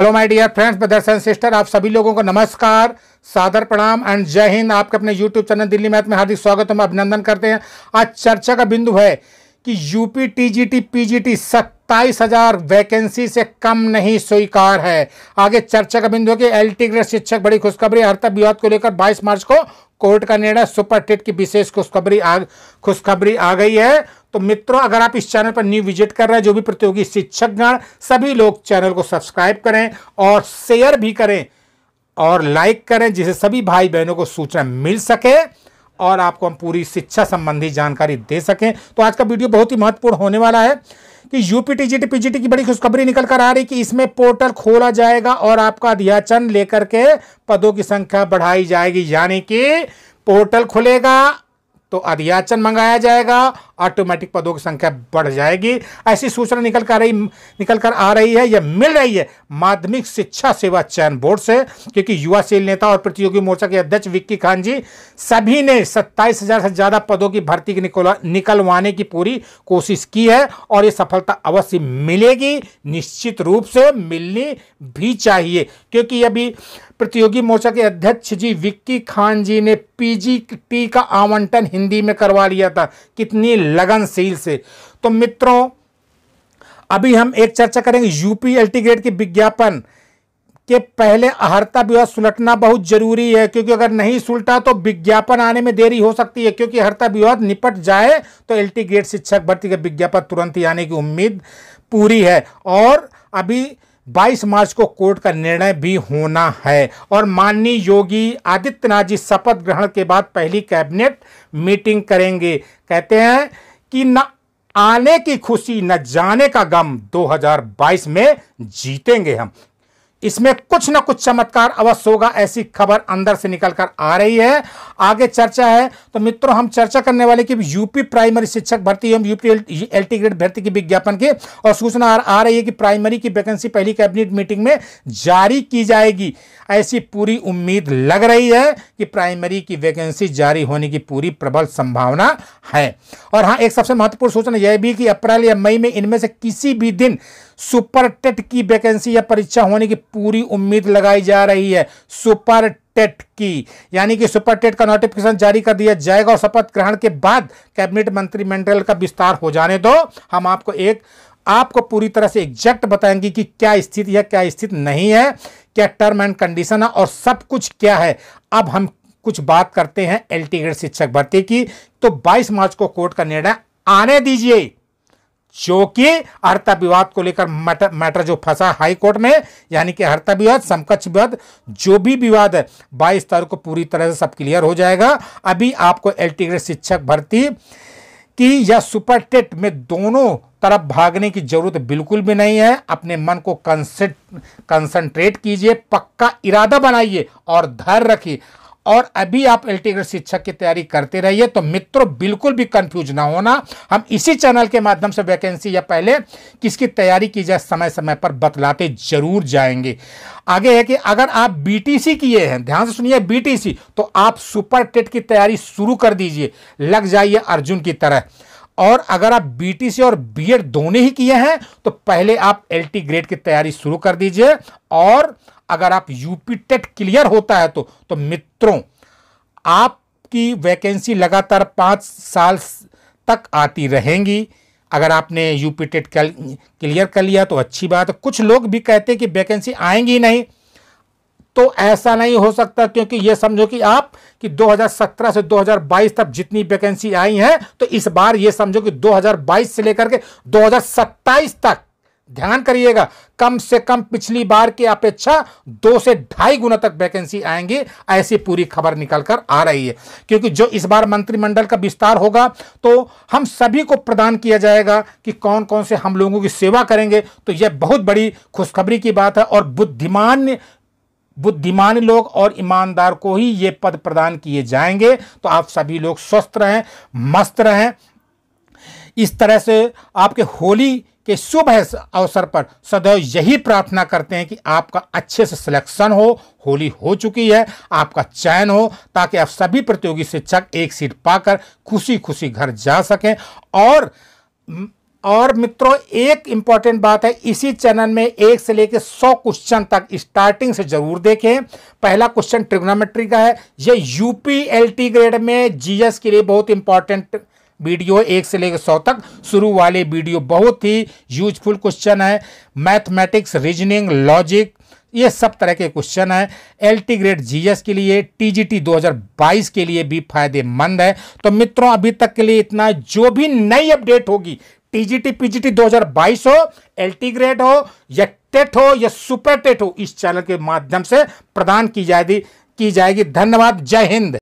hello my dear friends प्रदर्शन sister आप सभी लोगों को नमस्कार सादर प्रणाम एंड जय हिंद आपके अपने यूट्यूब चैनल दिल्ली मैथ में हार्दिक स्वागत हम अभिनंदन करते हैं आज चर्चा का बिंदु है कि यूपी टीजीटी पीजीटी सत्ताईस हजार वैकेंसी से कम नहीं स्वीकार है आगे चर्चा का बिंदु है कि एल टी ग्रेड शिक्षक बड़ी खुशखबरी हर विवाद को लेकर 22 मार्च को कोर्ट का निर्णय सुपर टेट की विशेष खुशखबरी आ खुशखबरी आ गई है तो मित्रों अगर आप इस चैनल पर न्यू विजिट कर रहे हैं जो भी प्रतियोगी शिक्षकगण सभी लोग चैनल को सब्सक्राइब करें और शेयर भी करें और लाइक करें जिसे सभी भाई बहनों को सूचना मिल सके और आपको हम पूरी शिक्षा संबंधी जानकारी दे सकें तो आज का वीडियो बहुत ही महत्वपूर्ण होने वाला है कि यूपी टीजीटी पीजीटी की बड़ी खुशखबरी निकल कर आ रही कि इसमें पोर्टल खोला जाएगा और आपका अध्याचन लेकर के पदों की संख्या बढ़ाई जाएगी यानी कि पोर्टल खुलेगा तो अध्याचन मंगाया जाएगा ऑटोमेटिक पदों की संख्या बढ़ जाएगी ऐसी सूचना निकल कर रही निकल कर आ रही है यह मिल रही है माध्यमिक शिक्षा सेवा चयन बोर्ड से क्योंकि युवा सेल नेता और प्रतियोगी मोर्चा के अध्यक्ष विक्की खान जी सभी ने सत्ताईस हजार से ज़्यादा पदों की भर्ती निकलवाने की पूरी कोशिश की है और ये सफलता अवश्य मिलेगी निश्चित रूप से मिलनी भी चाहिए क्योंकि अभी प्रतियोगी मोर्चा के अध्यक्ष जी विक्की खान जी ने पीजीटी का आवंटन हिंदी में करवा लिया था कितनी लगनशील से तो मित्रों अभी हम एक चर्चा करेंगे यूपी एल्टी ग्रेड के विज्ञापन के पहले अहर्ता विवाह सुलटना बहुत जरूरी है क्योंकि अगर नहीं सुलटा तो विज्ञापन आने में देरी हो सकती है क्योंकि अहर्ता विवाद निपट जाए तो एल्टी ग्रेड शिक्षक भर्ती का विज्ञापन तुरंत ही आने की उम्मीद पूरी है और अभी 22 मार्च को कोर्ट का निर्णय भी होना है और माननीय योगी आदित्यनाथ जी शपथ ग्रहण के बाद पहली कैबिनेट मीटिंग करेंगे कहते हैं कि न आने की खुशी न जाने का गम 2022 में जीतेंगे हम इसमें कुछ ना कुछ चमत्कार अवश्य होगा ऐसी खबर अंदर से निकल कर आ रही है आगे चर्चा है तो मित्रों हम चर्चा करने वाले कि यूपी प्राइमरी शिक्षक भर्ती एवं यूपी एल टी ग्रेड भर्ती की विज्ञापन के और सूचना आ रही है कि प्राइमरी की वैकेंसी पहली कैबिनेट मीटिंग में जारी की जाएगी ऐसी पूरी उम्मीद लग रही है कि प्राइमरी की वैकेंसी जारी होने की पूरी प्रबल संभावना है और हाँ एक सबसे महत्वपूर्ण सूचना यह भी कि अप्रैल या मई में इनमें से किसी भी दिन सुपर टेट की वैकेंसी या परीक्षा होने की पूरी उम्मीद लगाई जा रही है सुपर टेट की यानी कि सुपर टेट का नोटिफिकेशन जारी कर दिया जाएगा और शपथ ग्रहण के बाद कैबिनेट मंत्रिमंडल का विस्तार हो जाने दो हम आपको एक आपको पूरी तरह से एग्जैक्ट बताएंगे कि क्या स्थिति है क्या स्थिति नहीं है क्या टर्म एंड कंडीशन है और सब कुछ क्या है अब हम कुछ बात करते हैं एल शिक्षक भर्ती की तो 22 मार्च को कोर्ट का निर्णय आने दीजिए जो कि हड़ता विवाद को लेकर मैटर, मैटर जो फंसा हाई कोर्ट में यानी कि हड़ता विवाद समकक्ष विवाद जो भी विवाद है बाईस तारीख को पूरी तरह से सब क्लियर हो जाएगा अभी आपको एल शिक्षक भर्ती की या सुपर टेट में दोनों तरफ भागने की जरूरत बिल्कुल भी नहीं है अपने मन को कंसेंट्रेट कीजिए पक्का इरादा बनाइए और धैर्य रखिए और अभी आप एल्टीग्रेड शिक्षक की तैयारी करते रहिए तो मित्रों बिल्कुल भी कंफ्यूज ना होना हम इसी चैनल के माध्यम से वैकेंसी या पहले किसकी तैयारी की जाए समय समय पर बतलाते जरूर जाएंगे आगे है कि अगर आप बीटीसी किए हैं ध्यान से सुनिए बीटीसी तो आप सुपर टेट की तैयारी शुरू कर दीजिए लग जाइए अर्जुन की तरह और अगर आप बीटीसी और बीएड दोनों ही किए हैं तो पहले आप एलटी ग्रेड की तैयारी शुरू कर दीजिए और अगर आप यूपी टेट क्लियर होता है तो तो मित्रों आपकी वैकेंसी लगातार पाँच साल तक आती रहेंगी अगर आपने यूपी टेट क्लियर कर लिया तो अच्छी बात है कुछ लोग भी कहते हैं कि वैकेंसी आएंगी नहीं तो ऐसा नहीं हो सकता क्योंकि ये समझो कि आप कि 2017 से 2022 तक जितनी वैकेंसी आई हैं तो इस बार ये समझो कि 2022 से लेकर के 2027 तक ध्यान करिएगा कम से कम पिछली बार की अपेक्षा दो से ढाई गुना तक वैकेंसी आएंगी ऐसी पूरी खबर निकल कर आ रही है क्योंकि जो इस बार मंत्रिमंडल का विस्तार होगा तो हम सभी को प्रदान किया जाएगा कि कौन कौन से हम लोगों की सेवा करेंगे तो यह बहुत बड़ी खुशखबरी की बात है और बुद्धिमान बुद्धिमान लोग और ईमानदार को ही ये पद प्रदान किए जाएंगे तो आप सभी लोग स्वस्थ रहें मस्त रहें इस तरह से आपके होली के शुभ अवसर पर सदैव यही प्रार्थना करते हैं कि आपका अच्छे से सिलेक्शन हो होली हो चुकी है आपका चयन हो ताकि आप सभी प्रतियोगी शिक्षक एक सीट पाकर खुशी खुशी घर जा सकें और और मित्रों एक इम्पॉर्टेंट बात है इसी चैनल में एक से लेकर सौ क्वेश्चन तक स्टार्टिंग से जरूर देखें पहला क्वेश्चन ट्रिग्नोमेट्री का है ये यूपी एलटी ग्रेड में जीएस के लिए बहुत इंपॉर्टेंट वीडियो एक से लेकर सौ तक शुरू वाले वीडियो बहुत ही यूजफुल क्वेश्चन है मैथमेटिक्स रीजनिंग लॉजिक ये सब तरह के क्वेश्चन हैं एल टी ग्रेड जीएस के लिए टीजीटी 2022 के लिए भी फायदेमंद है तो मित्रों अभी तक के लिए इतना जो भी नई अपडेट होगी टीजीटी पीजीटी 2022 हो एलटी ग्रेड हो या टेट हो या सुपर टेट हो इस चैनल के माध्यम से प्रदान की जाएगी की जाएगी धन्यवाद जय हिंद